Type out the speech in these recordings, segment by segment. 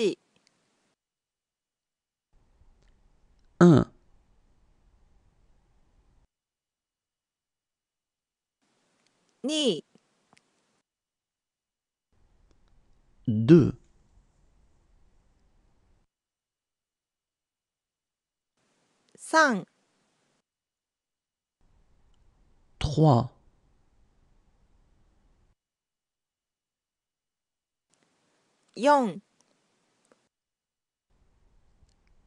一、un, 二、d 4、三、trois, 四、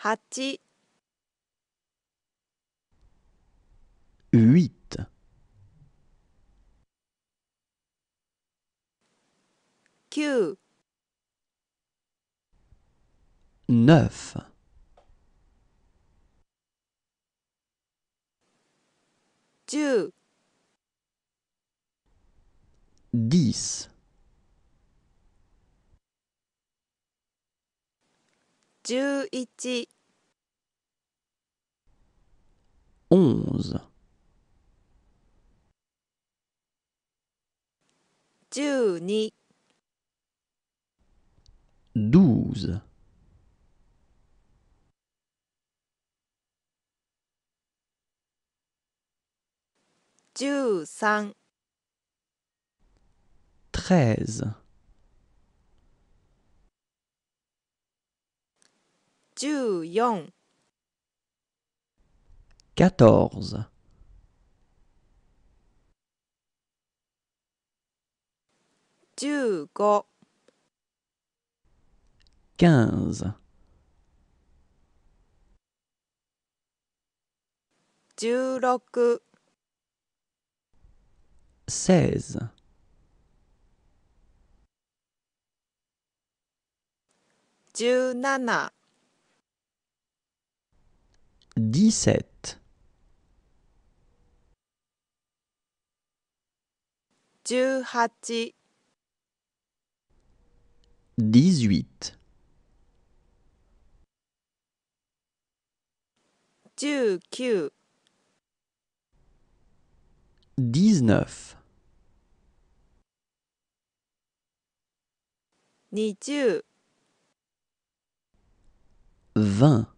8 8 9 9 10 10 11 onze, douze, treize 14 14 15 15 16 17 17. Duhati. 18. Duqiu. 19. Nitu. 20.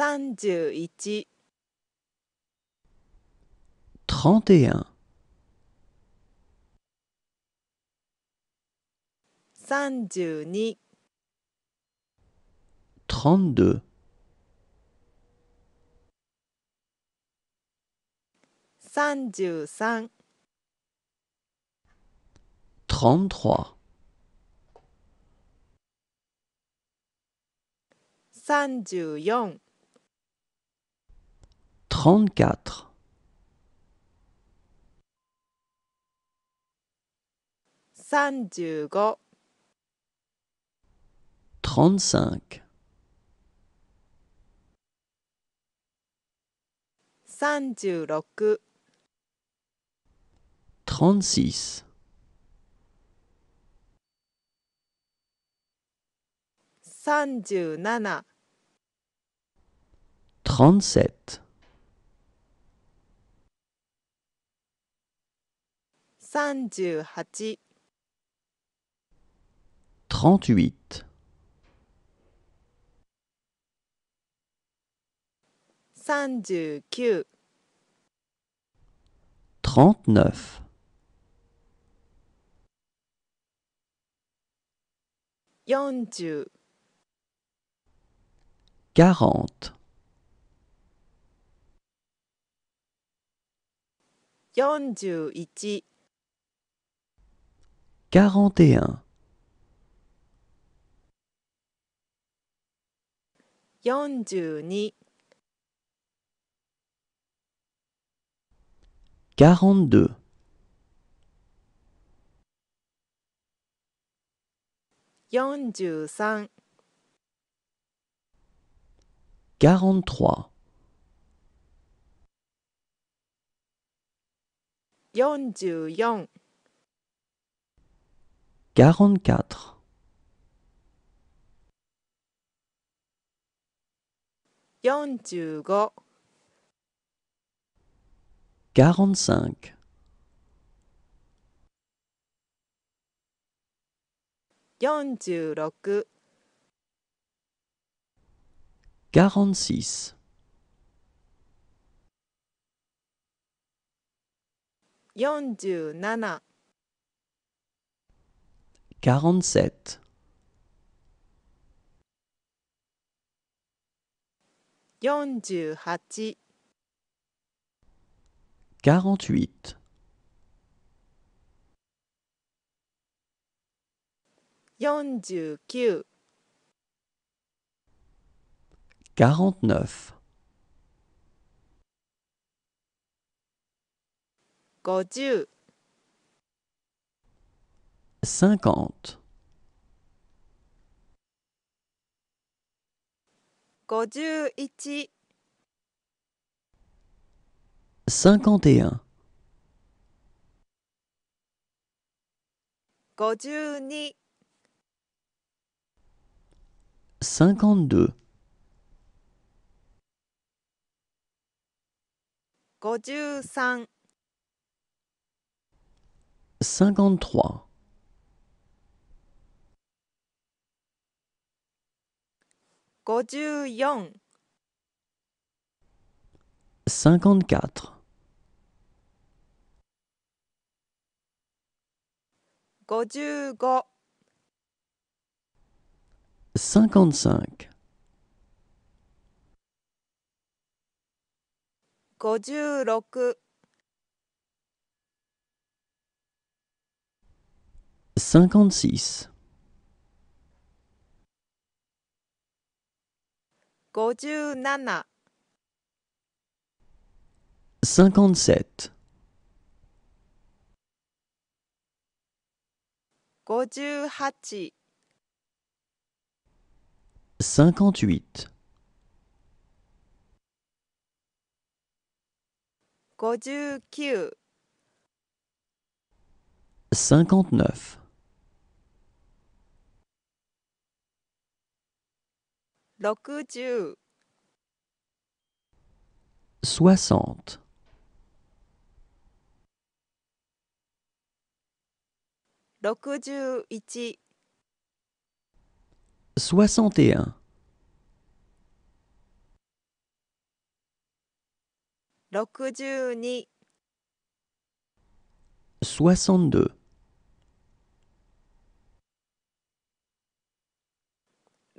31 32 33 33 34 34 35 36 37 38 trente 39 39 Quarante. 40 41 quarante et un. Quarante-deux. Quarante-trois. 44 45 46 47 47 48 48 49 49 50 cinquante. Cinquante et un. Cinquante-deux. Cinquante-trois. 54 54 55 55 56 57 57 58 58 59 59 60 60 61 61 62 62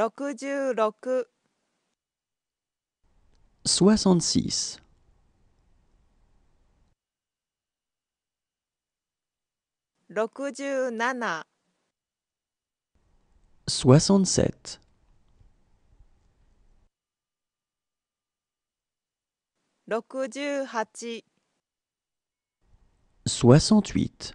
66 soixante-six 67 soixante-sept 68 soixante-huit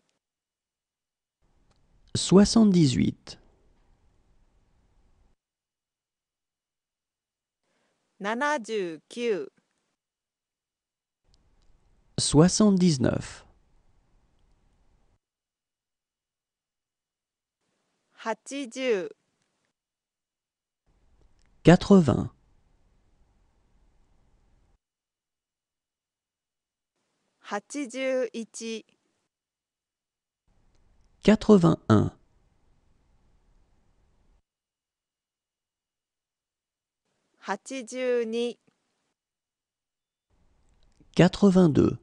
78 79 79 80 80 81 quatre-vingt-un. Quatre-vingt-deux.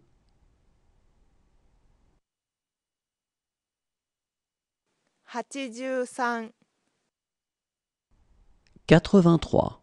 quatre trois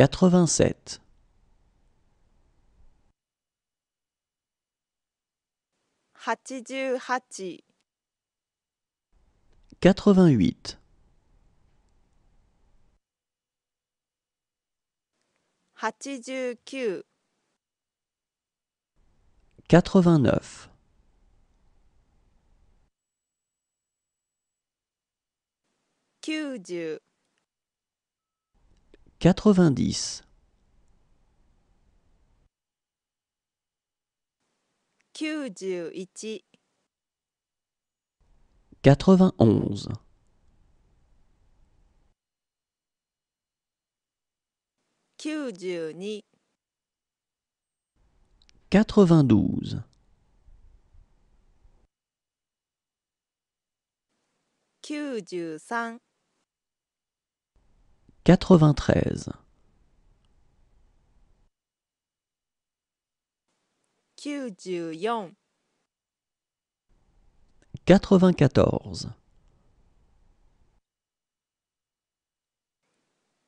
quatre-vingt-sept. Quatre-vingt-huit. vingt neuf quatre-vingt-dix. Quatre-vingt-onze. Quatre-vingt-douze. quatre vingt 93 94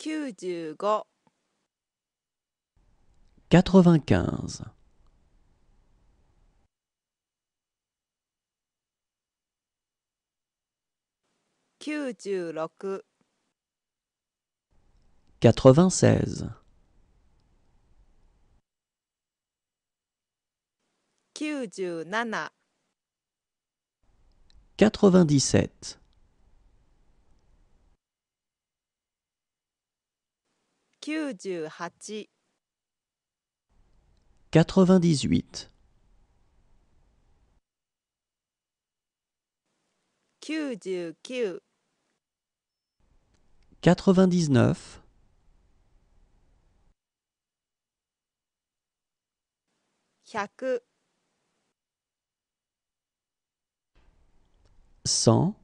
94 95 96 96 97 97 98 99 100 100